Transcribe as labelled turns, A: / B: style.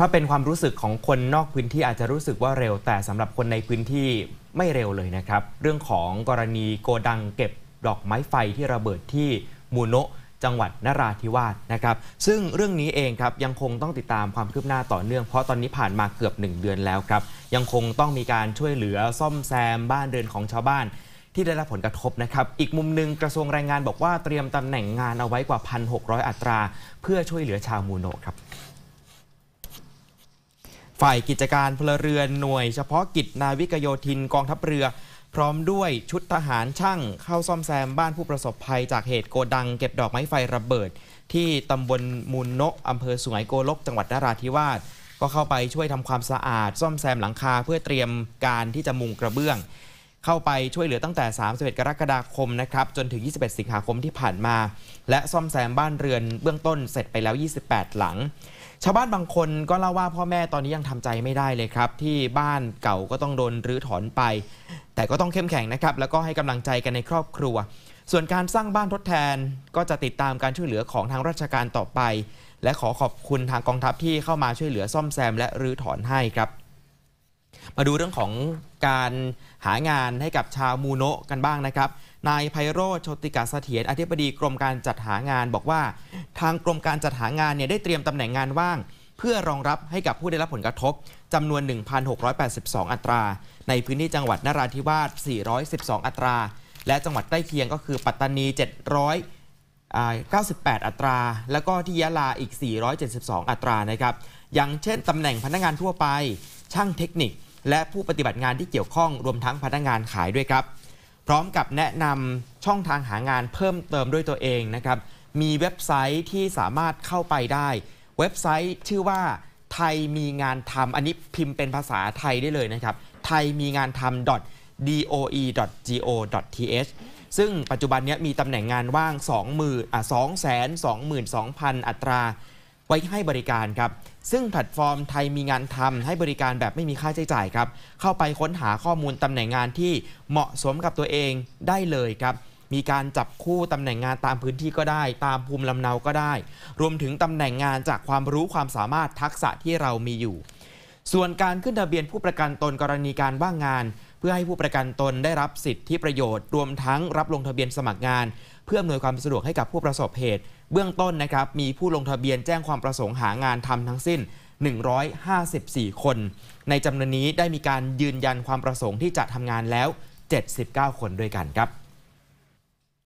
A: ถ้าเป็นความรู้สึกของคนนอกพื้นที่อาจจะรู้สึกว่าเร็วแต่สำหรับคนในพื้นที่ไม่เร็วเลยนะครับ เรื่องของกรณีโกดังเก็บดอกไม้ไฟที่ระเบิดที่มูโนะจังหวัดนราธิวาสนะครับซึ่งเรื่องนี้เองครับยังคงต้องติดตามความคืบหน้าต่อเนื่องเพราะตอนนี้ผ่านมาเกือบ 1 เดือนแล้วครับ ยังคงต้องมีการช่วยเหลือซ่อมแซมบ้านเรือนของชาวบ้านที่ได้รับผลกระทบนะครับอีกมุมหนึ่งกระทรวงแรงงานบอกว่าเตรียมตำแหน่งงานเอาไว้กว่า 1,600 อัตรา เพื่อช่วยเหลือชาวมูโนะครับฝ่ายกิจการพลเรือนหน่วยเฉพาะกิจนาวิกโยธินกองทัพเรือ พร้อมด้วยชุดทหารช่างเข้าซ่อมแซมบ้านผู้ประสบภัยจากเหตุโกดังเก็บดอกไม้ไฟระเบิดที่ตำบลมูลนกอำเภอสุไหงโกลกจังหวัดนราธิวาสก็เข้าไปช่วยทำความสะอาดซ่อมแซมหลังคาเพื่อเตรียมการที่จะมุงกระเบื้องเข้าไปช่วยเหลือตั้งแต่31กรกฎาคมนะครับ จนถึง 21 สิงหาคมที่ผ่านมา และซ่อมแซมบ้านเรือนเบื้องต้นเสร็จไปแล้ว 28 หลัง ชาวบ้านบางคนก็เล่าว่าพ่อแม่ตอนนี้ยังทำใจไม่ได้เลยครับ ที่บ้านเก่าก็ต้องโดนรื้อถอนไป แต่ก็ต้องเข้มแข็งนะครับ แล้วก็ให้กำลังใจกันในครอบครัว ส่วนการสร้างบ้านทดแทนก็จะติดตามการช่วยเหลือของทางราชการต่อไป และขอขอบคุณทางกองทัพที่เข้ามาช่วยเหลือซ่อมแซมและรื้อถอนให้ครับมาดูเรื่องของการหางานให้กับชาวมูโนกันบ้างนะครับ นายไพโรธโชติกาเสถียร อธิบดีกรมการจัดหางาน บอกว่า ทางกรมการจัดหางานเนี่ยได้เตรียมตำแหน่งงานว่าง เพื่อรองรับให้กับผู้ได้รับผลกระทบจำนวน 1,682 อัตรา ในพื้นที่จังหวัดนราธิวาส412อัตรา และจังหวัดใกล้เคียงก็คือปัตตานี700 98 อัตรา แล้วก็ที่ยะลาอีก 472 อัตรานะครับอย่างเช่นตำแหน่งพนักงานทั่วไป ช่างเทคนิคและผู้ปฏิบัติงานที่เกี่ยวข้องรวมทั้งพนักงานขายด้วยครับ พร้อมกับแนะนำช่องทางหางานเพิ่มเติมด้วยตัวเองนะครับ มีเว็บไซต์ที่สามารถเข้าไปได้ เว็บไซต์ชื่อว่าไทยมีงานทำอันนี้พิมพ์เป็นภาษาไทยได้เลยนะครับไทยมีงานทำ doe.go.th ซึ่งปัจจุบันนี้มีตำแหน่งงานว่าง2 2 2 0 0 0 อัตราไว้ให้บริการครับ ซึ่งแพลตฟอร์มไทยมีงานทำให้บริการแบบไม่มีค่าใช้จ่ายครับ เข้าไปค้นหาข้อมูลตำแหน่งงานที่เหมาะสมกับตัวเองได้เลยครับ มีการจับคู่ตำแหน่งงานตามพื้นที่ก็ได้ ตามภูมิลำเนาก็ได้ รวมถึงตำแหน่งงานจากความรู้ความสามารถทักษะที่เรามีอยู่ ส่วนการขึ้นทะเบียนผู้ประกันตนกรณีการว่างงานื่อให้ผู้ประกันตนได้รับสิทธิประโยชน์รวมทั้งรับลงทะเบียนสมัครงาน เพื่ออำนวยความสะดวกให้กับผู้ประสบเหตุเบื้องต้นนะครับมีผู้ลงทะเบียนแจ้งความประสงค์หางานทำทั้งสิ้น 154 คน ในจำนวนนี้ได้มีการยืนยันความประสงค์ที่จะทำงานแล้ว 79 คนด้วยกันครับ